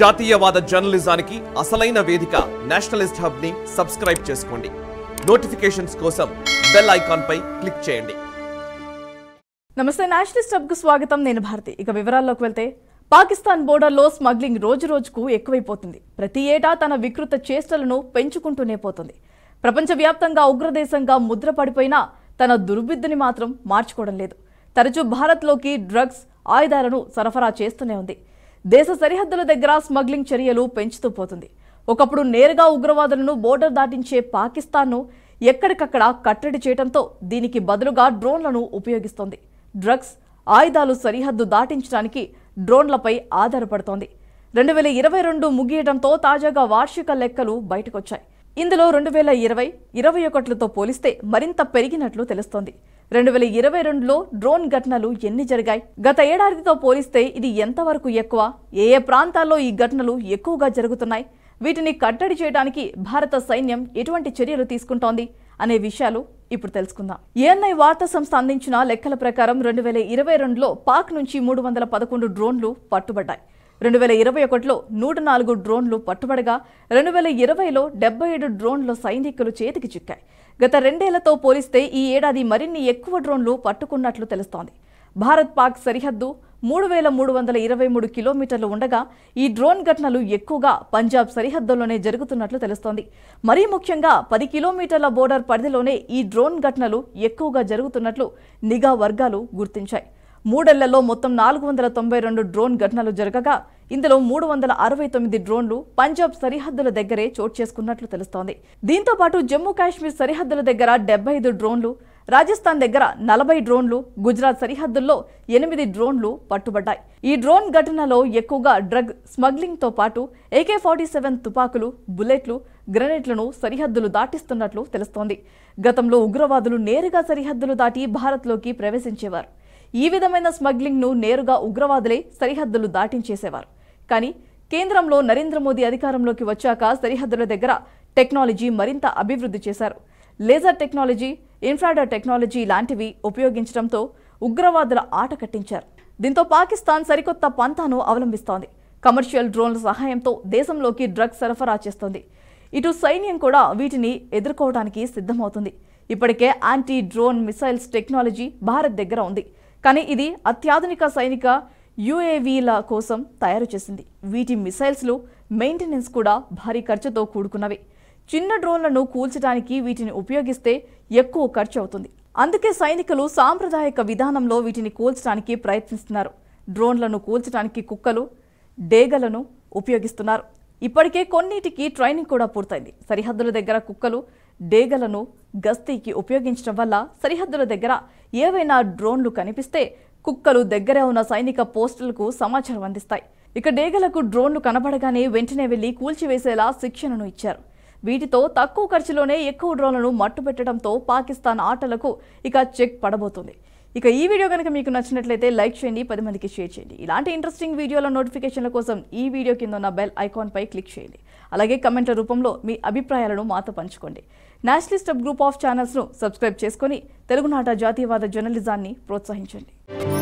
జాతీయవాద జర్నలిజానికి అసలైన వేదిక నేషనలిస్ట్ హబ్ ని సబ్స్క్రైబ్ చేసుకోండి నోటిఫికేషన్స్ కోసం బెల్ ఐకాన్ పై క్లిక్ చేయండి నమస్తే నేషనలిస్ట్ హబ్ కు స్వాగతం నేను భారతి ఇక వివరాల్లోకి వెళ్తే పాకిస్తాన్ బోర్డర్లో స్మగ్లింగ్ రోజు రోజుకు ఎక్కువైపోతుంది ప్రతి ఏటా తన వికృత చేష్టలను పెంచుకుంటూనే పోతుంది ప్రపంచవ్యాప్తంగా ఉగ్రదేశంగా ముద్రపడిపోయినా తన దుర్బుద్ధిని మాత్రం మార్చుకోవడం లేదు తరచూ భారత్లోకి డ్రగ్స్ ఆయుధాలను సరఫరా చేస్తూనే ఉంది దేశ సరిహద్దుల దగ్గర స్మగ్లింగ్ చర్యలు పెంచుతూ పోతుంది ఒకప్పుడు నేరుగా ఉగ్రవాదులను బోర్డర్ దాటించే పాకిస్తాన్ను ఎక్కడికక్కడ కట్టడి చేయడంతో దీనికి బదులుగా డ్రోన్లను ఉపయోగిస్తోంది డ్రగ్స్ ఆయుధాలు సరిహద్దు దాటించడానికి డ్రోన్లపై ఆధారపడుతోంది రెండు వేల ఇరవై రెండు ముగియడంతో తాజాగా వార్షిక లెక్కలు బయటకొచ్చాయి ఇందులో రెండు వేల ఇరవై ఇరవై ఒకటిలతో పోలిస్తే మరింత పెరిగినట్లు తెలుస్తోంది రెండు వేల ఇరవై రెండులో డ్రోన్ ఘటనలు ఎన్ని జరిగాయి గత ఏడాదితో పోలిస్తే ఇది ఎంతవరకు ఎక్కువ ఏ ఏ ప్రాంతాల్లో ఈ ఘటనలు ఎక్కువగా జరుగుతున్నాయి వీటిని కట్టడి చేయడానికి భారత సైన్యం ఎటువంటి చర్యలు తీసుకుంటోంది అనే విషయాలు ఇప్పుడు తెలుసుకుందాం ఏఎన్ఐ వార్తా సంస్థ అందించిన లెక్కల ప్రకారం రెండు వేల ఇరవై రెండులో పాక్ నుంచి మూడు వందల పదకొండు డ్రోన్లు పట్టుబడ్డాయి రెండు వేల ఇరవై ఒకటిలో నూట నాలుగు డ్రోన్లు పట్టుబడగా రెండు వేల ఇరవైలో డెబ్బై ఏడు డ్రోన్లు సైనికులు చేతికి చిక్కాయి గత రెండేళ్లతో పోలిస్తే ఈ ఏడాది మరిన్ని ఎక్కువ డ్రోన్లు పట్టుకున్నట్లు తెలుస్తోంది భారత్ పాక్ సరిహద్దు మూడు వేల మూడు వందల ఇరవై మూడు కిలోమీటర్లు ఉండగా ఈ డ్రోన్ ఘటనలు ఎక్కువగా పంజాబ్ సరిహద్దుల్లోనే జరుగుతున్నట్లు తెలుస్తోంది మరీ ముఖ్యంగా పది కిలోమీటర్ల బోర్డర్ పరిధిలోనే ఈ డ్రోన్ ఘటనలు ఎక్కువగా జరుగుతున్నట్లు నిఘా వర్గాలు గుర్తించాయి మూడేళ్లలో మొత్తం నాలుగు వందల తొంభై రెండు డ్రోన్ ఘటనలు జరగగా ఇందులో మూడు వందల అరవై తొమ్మిది డ్రోన్లు పంజాబ్ సరిహద్దుల దగ్గరే చోటు చేసుకున్నట్లు తెలుస్తోంది దీంతో పాటు జమ్మూ కాశ్మీర్ సరిహద్దుల దగ్గర డెబ్బై ఐదు డ్రోన్లు రాజస్థాన్ దగ్గర నలభై డ్రోన్లు గుజరాత్ సరిహద్దుల్లో ఎనిమిది డ్రోన్లు పట్టుబడ్డాయి ఈ డ్రోన్ ఘటనలో ఎక్కువగా డ్రగ్ స్మగ్లింగ్తో పాటు ఏకే ఫార్టీ సెవెన్ తుపాకులు బుల్లెట్లు గ్రెనేడ్లను సరిహద్దులు దాటిస్తున్నట్లు తెలుస్తోంది గతంలో ఉగ్రవాదులు నేరుగా సరిహద్దులు దాటి భారత్లోకి ప్రవేశించేవారు ఈ విధమైన స్మగ్లింగ్ను నేరుగా ఉగ్రవాదులే సరిహద్దులు దాటించేసేవారు కానీ కేంద్రంలో నరేంద్ర మోదీ అధికారంలోకి వచ్చాక సరిహద్దుల దగ్గర టెక్నాలజీ మరింత అభివృద్ధి చేశారు లేజర్ టెక్నాలజీ ఇన్ఫ్రాడా టెక్నాలజీ లాంటివి ఉపయోగించడంతో ఉగ్రవాదుల ఆట కట్టించారు దీంతో పాకిస్తాన్ సరికొత్త పంతాను అవలంబిస్తోంది కమర్షియల్ డ్రోన్ల సహాయంతో దేశంలోకి డ్రగ్స్ సరఫరా చేస్తోంది ఇటు సైన్యం కూడా వీటిని ఎదుర్కోవడానికి సిద్ధమవుతుంది ఇప్పటికే anti drone missiles technology Bharat దగ్గర ఉంది కానీ ఇది అత్యాధునిక సైనిక యుఏవీల కోసం తయారు చేసింది వీటి మిసైల్స్లు మెయింటెనెన్స్ కూడా భారీ ఖర్చుతో కూడుకున్నవి చిన్న డ్రోన్లను కూల్చడానికి వీటిని ఉపయోగిస్తే ఎక్కువ ఖర్చు అవుతుంది అందుకే సైనికులు సాంప్రదాయక విధానంలో వీటిని కూల్చడానికి ప్రయత్నిస్తున్నారు డ్రోన్లను కూల్చడానికి కుక్కలు డేగలను ఉపయోగిస్తున్నారు ఇప్పటికే కొన్నిటికి ట్రైనింగ్ కూడా పూర్తయింది సరిహద్దుల దగ్గర కుక్కలు డేగలను గస్తీకి ఉపయోగించడం వల్ల సరిహద్దుల దగ్గర ఏవైనా డ్రోన్లు కనిపిస్తే కుక్కలు దగ్గరే ఉన్న సైనిక పోస్టులకు సమాచారం అందిస్తాయి ఇక డేగలకు డ్రోన్లు కనబడగానే వెంటనే వెళ్లి కూల్చివేసేలా శిక్షణను ఇచ్చారు వీటితో తక్కువ ఖర్చులోనే ఎక్కువ డ్రోన్లను మట్టుపెట్టడంతో పాకిస్తాన్ ఆటలకు ఇక చెక్ పడబోతుంది ఇక ఈ వీడియో కనుక మీకు నచ్చినట్లయితే లైక్ చేయండి పది మందికి షేర్ చేయండి ఇలాంటి ఇంట్రెస్టింగ్ వీడియోల నోటిఫికేషన్ల కోసం ఈ వీడియో కింద ఉన్న బెల్ ఐకాన్పై క్లిక్ చేయండి అలాగే కమెంట్ల రూపంలో మీ అభిప్రాయాలను మాతో పంచుకోండి నేషనలిస్ట్ గ్రూప్ ఆఫ్ ఛానల్స్ను సబ్స్క్రైబ్ చేసుకొని తెలుగునాట జాతీయవాద జర్నలిజాన్ని ప్రోత్సహించండి